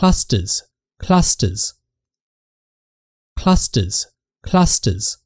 clusters, clusters, clusters, clusters.